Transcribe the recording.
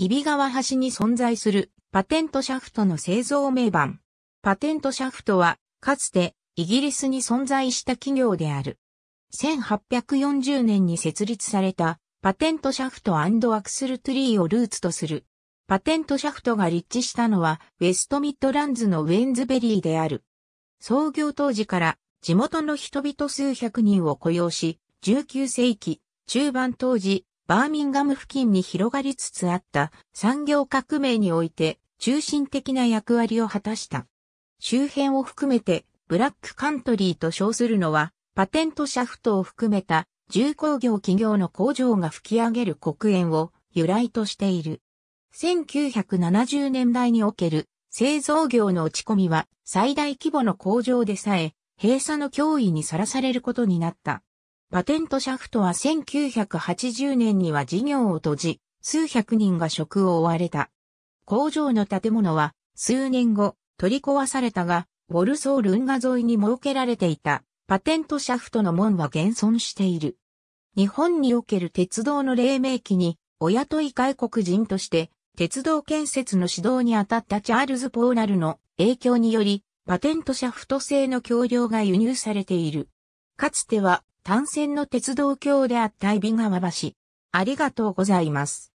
イビ川端に存在するパテントシャフトの製造名板。パテントシャフトは、かつてイギリスに存在した企業である。1840年に設立されたパテントシャフトアクスルトゥリーをルーツとする。パテントシャフトが立地したのはウェストミッドランズのウェンズベリーである。創業当時から地元の人々数百人を雇用し、19世紀中盤当時バーミンガム付近に広がりつつあった産業革命において中心的な役割を果たした。周辺を含めてブラックカントリーと称するのはパテントシャフトを含めた重工業企業の工場が吹き上げる黒煙を由来としている。1970年代における製造業の落ち込みは最大規模の工場でさえ閉鎖の脅威にさらされることになった。パテントシャフトは1980年には事業を閉じ、数百人が職を追われた。工場の建物は数年後取り壊されたが、ウォルソール運河沿いに設けられていたパテントシャフトの門は現存している。日本における鉄道の黎明期に、お雇い外国人として鉄道建設の指導に当たったチャールズ・ポーナルの影響により、パテントシャフト製の橋梁が輸入されている。かつては単線の鉄道橋であった海老川橋。ありがとうございます。